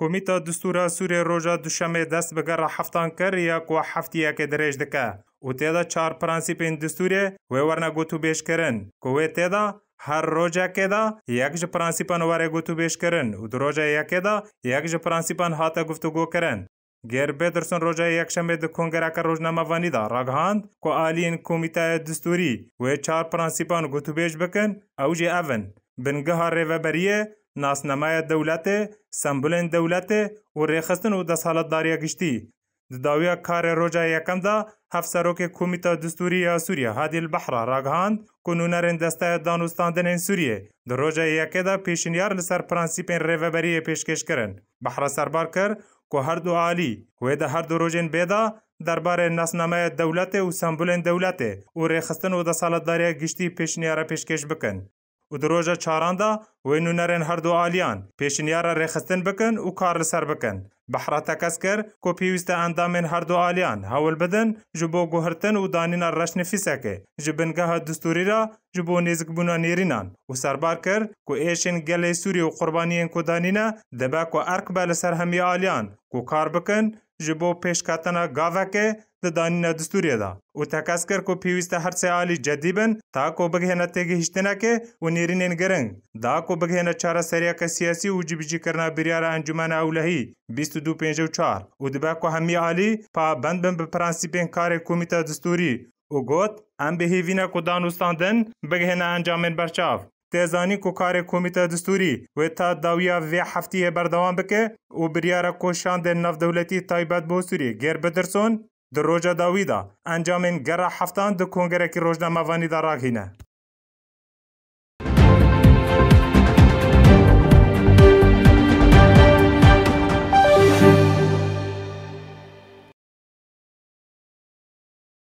کمیتا دستورا سوریه روژا دوشنبه دەست بەگە ڕەحفتان کرد یاک و هەفتیەکە درێژ دکە و تێدا چار پرەنسیپین دستورێ وێ وەرنە گوت و بێشکردن کو وێ تێدا هەر ڕۆژێکێدا یەک ji پرەنسیپان وەرە گوت و بێشکردن و درۆژە یەکێدا یەک ji پرەنسیپان هاتە گفتوگۆکردن گێربێدرسن ڕۆژای یەکشەمێ دی کنگەرەکە ڕۆژنامەڤانیدا ڕگەهاند کو ئالین کمیتایە دستوری وێ چار پرەنسیپان گوتوبێژ بکەن ئەو جێ ئەڤن بنگەها ڕێڤەبەریە Nasnamaya Dewletê sembolên dewletê û rêxistin û desaletdariya giştî. Di dawiya karê roja yekem da hef serokê Komîta Distûrî ya Sûriye Hadil Behra raghand ku nûnerên desteya danûstandinên Sûriyê di roja yekê de pêşinyar li ser prinsîpên rêveberiyê pêşkêş kirin. Behra serbar kir ku her du alî wê de her du rojên bêda derbarê nasnameya dewletê û sembolên dewletê û rêxistin û desaletdariya giştî pêşniyara pêşkêş bikin. û di roja çaran da wê nûnerên herdu aliyan pêşinyara rêxistin bikin û kar li ser bikin. Behra tekeskir ku pêwîste endamên herdu aliyan hewil bidin ji bo guhirtin û danîna reşnifisekê ji bingeha destûrî ra ji bo nêzikbûna nêrînan û serbar kir ku êşên gelê Sûriye û qurbaniyên ku danîne dibe ku erk be li ser hemiya aliyan ku kar bikin ji bo pêşkatina gavekê di danîna destûrê da û tekas kir ku pêwîst e hersê alî cedî bin ta ku bigihêne têgihîştinekê û nêrînên giring da ku bigihêne çareseriyeke siyasî û cibicîkirina biryara encumena ewlehî 2254 û dibe ku hemî alî pa bend bin bi prensîpên karê komîta destûrî û got em bihêvîna ku danûstandin bigihêne encamên berçav تیزانی کو کار کمیته دستوری و تا داویا وی هفته بردوام بکه و بریاره کوشاند نو دولتی تایبت بو سوری گر بدرسون د روجا داویدا انجامین ګره هفتان د کنګره کې روزنامه وانی دا راغینه